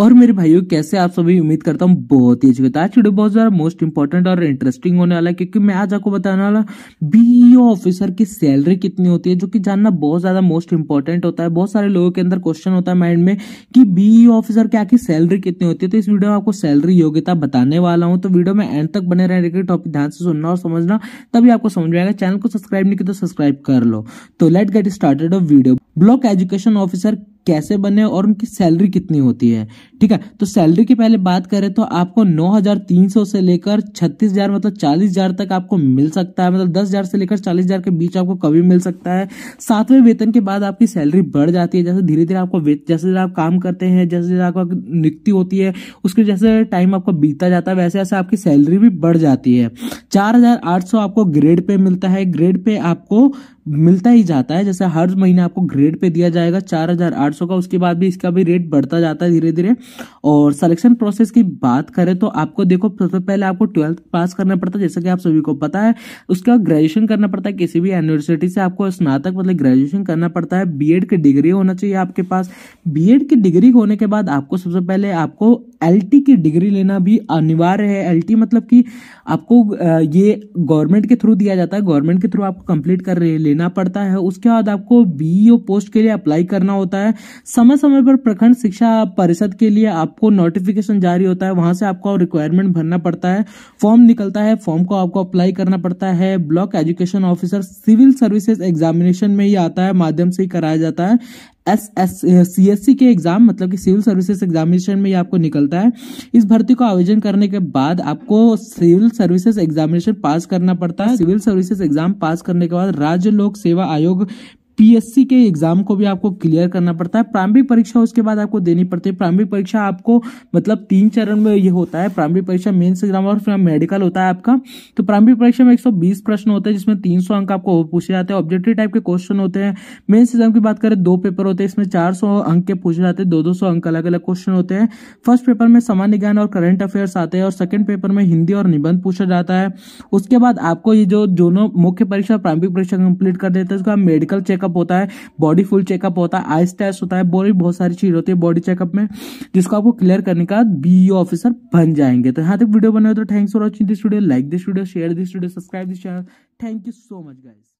और मेरे भाइयों कैसे आप सभी उम्मीद करता हूँ बहुत ही अच्छी आज वीडियो बहुत ज्यादा मोस्ट इंपॉर्टेंट और इंटरेस्टिंग होने वाला है क्योंकि मैं आज आपको बताने वाला बीईओ ऑफिसर e की सैलरी कितनी होती है जो कि जानना बहुत ज्यादा मोस्ट इंपॉर्टेंट होता है बहुत सारे लोगों के अंदर क्वेश्चन होता है माइंड में कि बीईओ ऑफिसर e की आखिर सैलरी कितनी होती है तो इस वीडियो में आपको सैलरी योग्यता बताने वाला हूँ तो वीडियो में एंड तक बने रहने टॉपिक ध्यान से सुनना और समझना तभी आपको समझ आएगा चैनल को सब्सक्राइब नहीं किया तो सब्सक्राइब कर लो तो let get started of video block education officer कैसे बने और उनकी सैलरी कितनी होती है ठीक है तो सैलरी की पहले बात करें तो आपको 9,300 से लेकर 36,000 मतलब 40,000 तक आपको मिल सकता है मतलब 10,000 से लेकर 40,000 के बीच आपको कभी मिल सकता है सातवें वेतन के बाद आपकी सैलरी बढ़ जाती है जैसे धीरे धीरे आपको जैसे जैसे आप काम करते हैं जैसे जैसे आपको नियुक्ति होती है उसके जैसे टाइम आपको बीता जाता है वैसे वैसे आपकी सैलरी भी बढ़ जाती है चार आपको ग्रेड पे मिलता है ग्रेड पे आपको मिलता ही जाता है जैसे हर महीने आपको ग्रेड पे दिया जाएगा चार सौ का उसके बाद भी इसका भी रेट बढ़ता जाता है धीरे धीरे और सिलेक्शन प्रोसेस की बात करें तो आपको देखो सबसे पहले आपको ट्वेल्थ पास करना पड़ता है जैसा कि आप सभी को पता है उसके बाद ग्रेजुएशन करना पड़ता है किसी भी यूनिवर्सिटी से आपको स्नातक मतलब ग्रेजुएशन करना पड़ता है बी की डिग्री होना चाहिए आपके पास बी की डिग्री होने के बाद आपको सबसे पहले आपको एल की डिग्री लेना भी अनिवार्य है एल मतलब कि आपको ये गवर्नमेंट के थ्रू दिया जाता है गवर्नमेंट के थ्रू आपको कंप्लीट कर लेना पड़ता है उसके बाद आपको बी पोस्ट e के लिए अप्लाई करना होता है समय समय पर प्रखंड शिक्षा परिषद के लिए आपको नोटिफिकेशन जारी होता है वहां से आपको रिक्वायरमेंट भरना पड़ता है फॉर्म निकलता है फॉर्म को आपको अप्लाई करना पड़ता है block education officer civil services examination में ही आता है माध्यम से ही कराया जाता है S S C S C के एग्जाम मतलब कि सिविल सर्विसेज एग्जामिनेशन में ये आपको निकलता है इस भर्ती को आयोजन करने के बाद आपको सिविल सर्विसेज एग्जामिनेशन पास करना पड़ता है सिविल सर्विसेज एग्जाम पास करने के बाद राज्य लोक सेवा आयोग पीएससी के एग्जाम को भी आपको क्लियर करना पड़ता है प्रारंभिक परीक्षा उसके बाद आपको देनी पड़ती है प्रारंभिक परीक्षा आपको मतलब तीन चरण में ये होता है प्रारंभिक परीक्षा मेन्स एग्जाम और फिर मेडिकल होता है आपका तो प्रारंभिक परीक्षा में 120 प्रश्न होते हैं जिसमें 300 अंक आपको पूछे जाते हैं ऑब्जेक्टिव टाइप के क्वेश्चन होते हैं मेन्स एग्जाम की बात करें दो पेपर होते हैं इसमें चार अंक के पूछे जाते हैं दो दो अंक अलग अलग क्वेश्चन होते हैं फर्स्ट पेपर में सामान्य ज्ञान और करंट अफेयर्स आते हैं और सेकेंड पेपर में हिंदी और निबंध पूछा जाता है उसके बाद आपको ये जो दोनों मुख्य परीक्षा प्रारंभिक परीक्षा कंप्लीट कर देते हैं उसके बाद मेडिकल चेक चेकअप होता है बॉडी फुल चेकअप होता है आइस टेस्ट होता है बॉडी बहुत सारी चीज होती है बॉडी चेकअप में जिसको आपको क्लियर करने का बीओ बी ऑफिसर बन जाएंगे तो यहाँ तक वीडियो बनाए तो thanks for watching this video like this video share this video subscribe this channel thank you so much guys